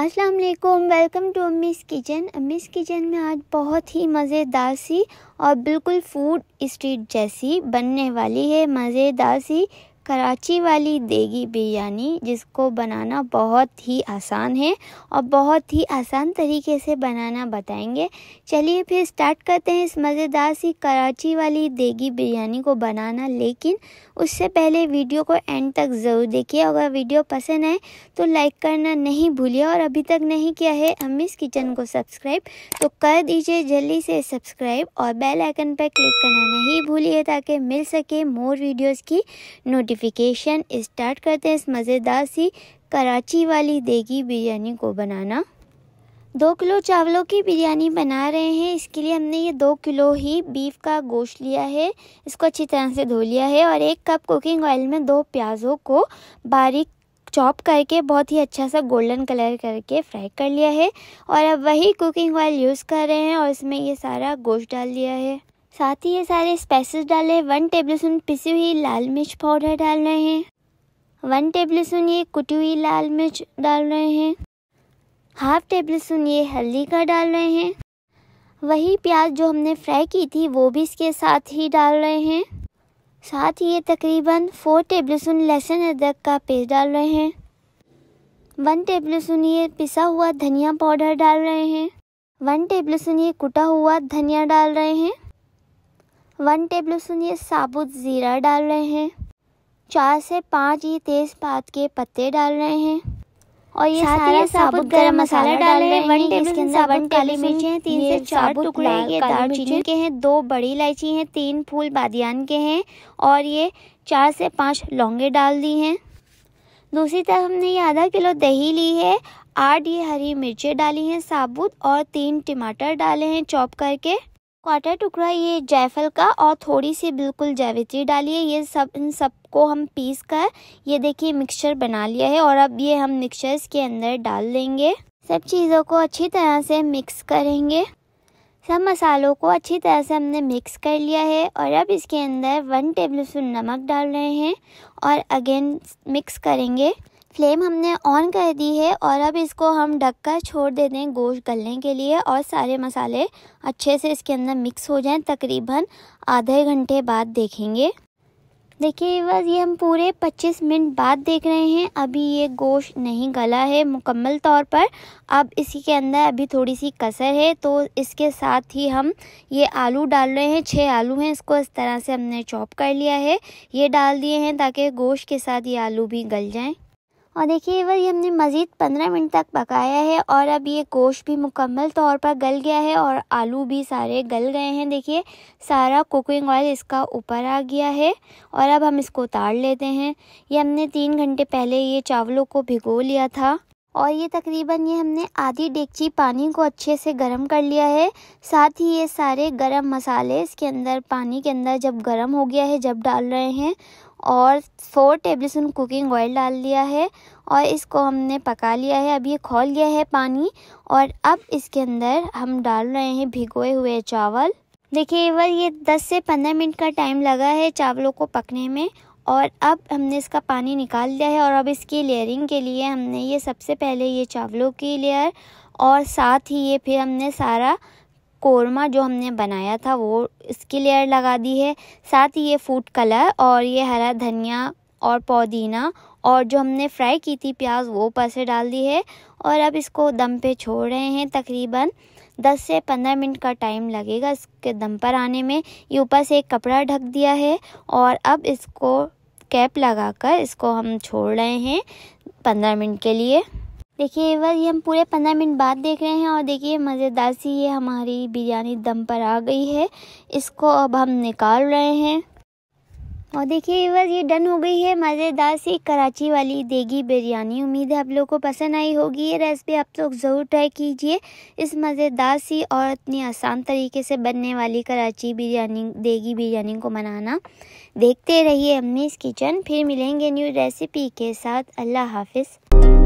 अस्सलाम वालेकुम welcome to Ammi's kitchen Ammi's kitchen में आज बहुत ही मज़ेदार सी और बिल्कुल फूड स्ट्रीट जैसी बनने वाली है मज़ेदार सी कराची वाली देगी बिरयानी जिसको बनाना बहुत ही आसान है और बहुत ही आसान तरीके से बनाना बताएंगे चलिए फिर स्टार्ट करते हैं इस मज़ेदार सी कराची वाली देगी बिरयानी को बनाना लेकिन उससे पहले वीडियो को एंड तक ज़रूर देखिए अगर वीडियो पसंद आए तो लाइक करना नहीं भूलिए और अभी तक नहीं किया है इस किचन को सब्सक्राइब तो कर दीजिए जल्दी से सब्सक्राइब और बेल आइकन पर क्लिक करना नहीं भूलिए ताकि मिल सके मोर वीडियोज़ की नोटिफिकेशन नोटिफिकेशन स्टार्ट करते हैं इस मज़ेदार सी कराची वाली देगी बिरयानी को बनाना दो किलो चावलों की बिरयानी बना रहे हैं इसके लिए हमने ये दो किलो ही बीफ का गोश्त लिया है इसको अच्छी तरह से धो लिया है और एक कप कुकिंग ऑयल में दो प्याज़ों को बारीक चॉप करके बहुत ही अच्छा सा गोल्डन कलर करके फ्राई कर लिया है और अब वही कुकिंग ऑयल यूज़ कर रहे हैं और इसमें ये सारा गोश्त डाल दिया है साथ ही ये सारे स्पाइसेस डाले वन टेबल स्पून पिसी हुई लाल मिर्च पाउडर डाल रहे हैं वन टेबल स्पून ये कुटी हुई लाल मिर्च डाल रहे हैं हाफ टेबल स्पून ये हल्दी का डाल रहे हैं वही प्याज जो हमने फ्राई की थी वो भी इसके साथ ही डाल रहे हैं साथ ही ये तकरीबन फोर टेबल स्पून लहसुन अदरक का पेस्ट डाल रहे हैं वन टेबल स्पून ये पिसा हुआ धनिया पाउडर डाल रहे हैं वन टेबल स्पून ये कुटा हुआ धनिया डाल रहे हैं वन टेबल स्पून ये साबुत ज़ीरा डाल रहे हैं चार से पाँच ये तेज़पात के पत्ते डाल रहे हैं और ये सारा साबुत गरम मसाला डाल रहे हैं इसके अंदर वन काली मिर्च हैं तीन से चार टुकड़े ये दालचीनी के हैं दो बड़ी इलायची हैं तीन फूल बादियान के हैं और ये चार से पाँच लौंगे डाल दी हैं दूसरी तरफ हमने ये आधा किलो दही ली है आठ ये हरी मिर्चें डाली हैं साबुत और तीन टमाटर डाले हैं चॉप करके क्वार्टर टुकड़ा ये जायफल का और थोड़ी सी बिल्कुल जावित्री डालिए ये सब इन सब को हम पीस कर ये देखिए मिक्सचर बना लिया है और अब ये हम मिक्सचर के अंदर डाल देंगे सब चीज़ों को अच्छी तरह से मिक्स करेंगे सब मसालों को अच्छी तरह से हमने मिक्स कर लिया है और अब इसके अंदर वन स्पून नमक डाल रहे हैं और अगेन मिक्स करेंगे फ्लेम हमने ऑन कर दी है और अब इसको हम ढककर छोड़ देते हैं गोश्त गलने के लिए और सारे मसाले अच्छे से इसके अंदर मिक्स हो जाएं तकरीबन आधे घंटे बाद देखेंगे देखिए बस ये हम पूरे 25 मिनट बाद देख रहे हैं अभी ये गोश्त नहीं गला है मुकम्मल तौर पर अब इसी के अंदर अभी थोड़ी सी कसर है तो इसके साथ ही हम ये आलू डाल रहे हैं छः आलू हैं इसको इस तरह से हमने चॉप कर लिया है ये डाल दिए हैं ताकि गोश्त के साथ ये आलू भी गल जाएं और देखिए वह हमने मज़ीद पंद्रह मिनट तक पकाया है और अब ये गोश्त भी मुकम्मल तौर पर गल गया है और आलू भी सारे गल गए हैं देखिए सारा कुकिंग ऑयल इसका ऊपर आ गया है और अब हम इसको उतार लेते हैं ये हमने तीन घंटे पहले ये चावलों को भिगो लिया था और ये तकरीबन ये हमने आधी डेगची पानी को अच्छे से गर्म कर लिया है साथ ही ये सारे गरम मसाले इसके अंदर पानी के अंदर जब गर्म हो गया है जब डाल रहे हैं और four tablespoon cooking oil डाल दिया है और इसको हमने पका लिया है अब ये खोल गया है पानी और अब इसके अंदर हम डाल रहे हैं भिगोए हुए चावल देखिए एवल ये 10 से 15 मिनट का टाइम लगा है चावलों को पकने में और अब हमने इसका पानी निकाल लिया है और अब इसकी लेयरिंग के लिए हमने ये सबसे पहले ये चावलों की लेयर और साथ ही ये फिर हमने सारा कोरमा जो हमने बनाया था वो इसकी लेयर लगा दी है साथ ही ये फूड कलर और ये हरा धनिया और पुदीना और जो हमने फ्राई की थी प्याज वो ऊपर से डाल दी है और अब इसको दम पे छोड़ रहे हैं तकरीबन 10 से 15 मिनट का टाइम लगेगा इसके दम पर आने में ये ऊपर से एक कपड़ा ढक दिया है और अब इसको कैप लगाकर इसको हम छोड़ रहे हैं 15 मिनट के लिए देखिए बस ये हम पूरे पंद्रह मिनट बाद देख रहे हैं और देखिए मज़ेदार सी ये हमारी बिरयानी दम पर आ गई है इसको अब हम निकाल रहे हैं और देखिए बस ये डन हो गई है मज़ेदार सी कराची वाली देगी बिरयानी उम्मीद है आप लोगों को पसंद आई होगी ये रेसिपी आप लोग ज़रूर ट्राई कीजिए इस मज़ेदार सी और इतनी आसान तरीके से बनने वाली कराची बिरयानी देगी बिरयानी को मनाना देखते रहिए अम्मीज़ किचन फिर मिलेंगे न्यू रेसिपी के साथ अल्लाह हाफिज़